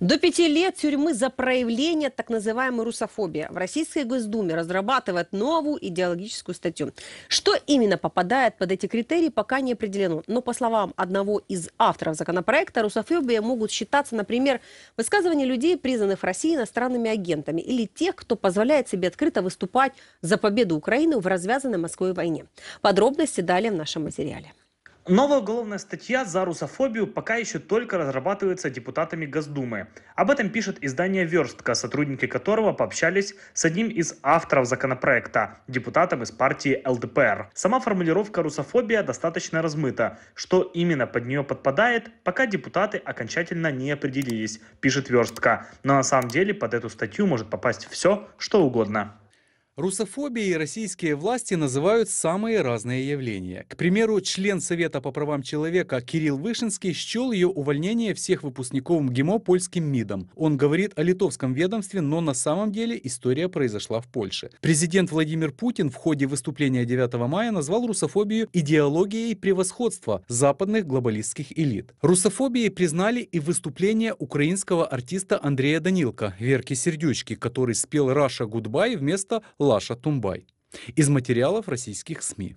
До пяти лет тюрьмы за проявление так называемой русофобии. В Российской Госдуме разрабатывают новую идеологическую статью. Что именно попадает под эти критерии, пока не определено. Но по словам одного из авторов законопроекта, русофобия могут считаться, например, высказывания людей, признанных в России иностранными агентами, или тех, кто позволяет себе открыто выступать за победу Украины в развязанной Москвой войне. Подробности далее в нашем материале. Новая уголовная статья за русофобию пока еще только разрабатывается депутатами Госдумы. Об этом пишет издание «Верстка», сотрудники которого пообщались с одним из авторов законопроекта, депутатом из партии ЛДПР. Сама формулировка «русофобия» достаточно размыта. Что именно под нее подпадает, пока депутаты окончательно не определились, пишет «Верстка». Но на самом деле под эту статью может попасть все, что угодно. Русофобией российские власти называют самые разные явления. К примеру, член Совета по правам человека Кирилл Вышинский счел ее увольнение всех выпускников МГИМО польским МИДом. Он говорит о литовском ведомстве, но на самом деле история произошла в Польше. Президент Владимир Путин в ходе выступления 9 мая назвал русофобию идеологией превосходства западных глобалистских элит. Русофобией признали и выступление украинского артиста Андрея Данилка, Верки Сердючки, который спел «Раша Гудбай» вместо Лаша Тумбай из материалов российских СМИ.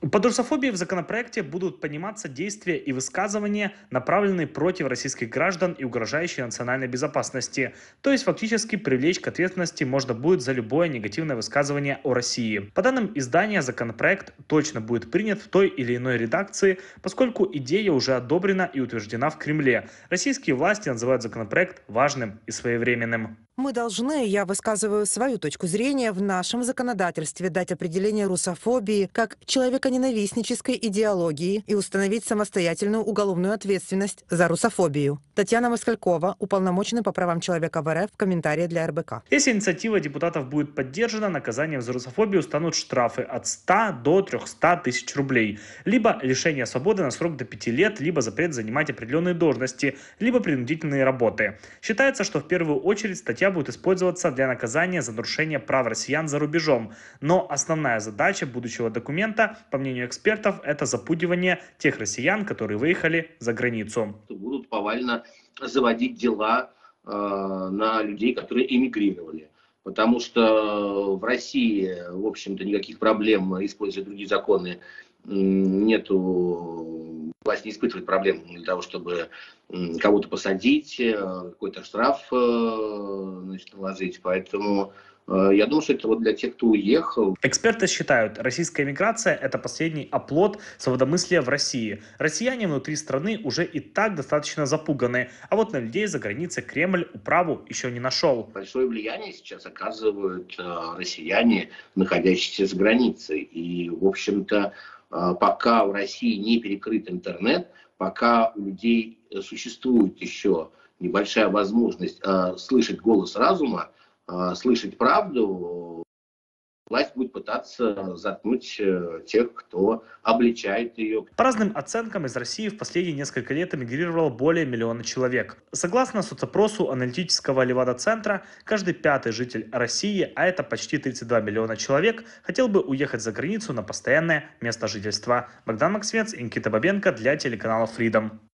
Под русофобией в законопроекте будут пониматься действия и высказывания, направленные против российских граждан и угрожающие национальной безопасности. То есть фактически привлечь к ответственности можно будет за любое негативное высказывание о России. По данным издания, законопроект точно будет принят в той или иной редакции, поскольку идея уже одобрена и утверждена в Кремле. Российские власти называют законопроект важным и своевременным. Мы должны, я высказываю свою точку зрения, в нашем законодательстве дать определение русофобии как человека ненавистнической идеологии и установить самостоятельную уголовную ответственность за русофобию. Татьяна Москалькова, уполномоченный по правам человека в РФ, комментарии для РБК. Если инициатива депутатов будет поддержана, наказанием за русофобию станут штрафы от 100 до 300 тысяч рублей, либо лишение свободы на срок до 5 лет, либо запрет занимать определенные должности, либо принудительные работы. Считается, что в первую очередь статья будет использоваться для наказания за нарушение прав россиян за рубежом, но основная задача будущего документа – мнению экспертов, это запугивание тех россиян, которые выехали за границу. Будут повально заводить дела э, на людей, которые эмигрировали. Потому что в России, в общем-то, никаких проблем, используя другие законы, нету власть не испытывает проблем для того, чтобы кого-то посадить, э, какой-то штраф э, значит, наложить. Поэтому э, я думаю, что это вот для тех, кто уехал. Эксперты считают, российская миграция – это последний оплот свободомыслия в России. Россияне внутри страны уже и так достаточно запуганы, а вот на людей за границей Кремль управу еще не нашел. Большое влияние сейчас оказывают э, россияне, находящиеся за границей. И, в общем-то, э, пока в России не перекрыт интернет, пока у людей существует еще небольшая возможность э, слышать голос разума, э, слышать правду, власть будет пытаться заткнуть э, тех, кто обличает ее. По разным оценкам, из России в последние несколько лет эмигрировало более миллиона человек. Согласно соцопросу аналитического Левада-центра, каждый пятый житель России, а это почти 32 миллиона человек, хотел бы уехать за границу на постоянное место жительства. Богдан Максвец и Никита Бабенко для телеканала Freedom.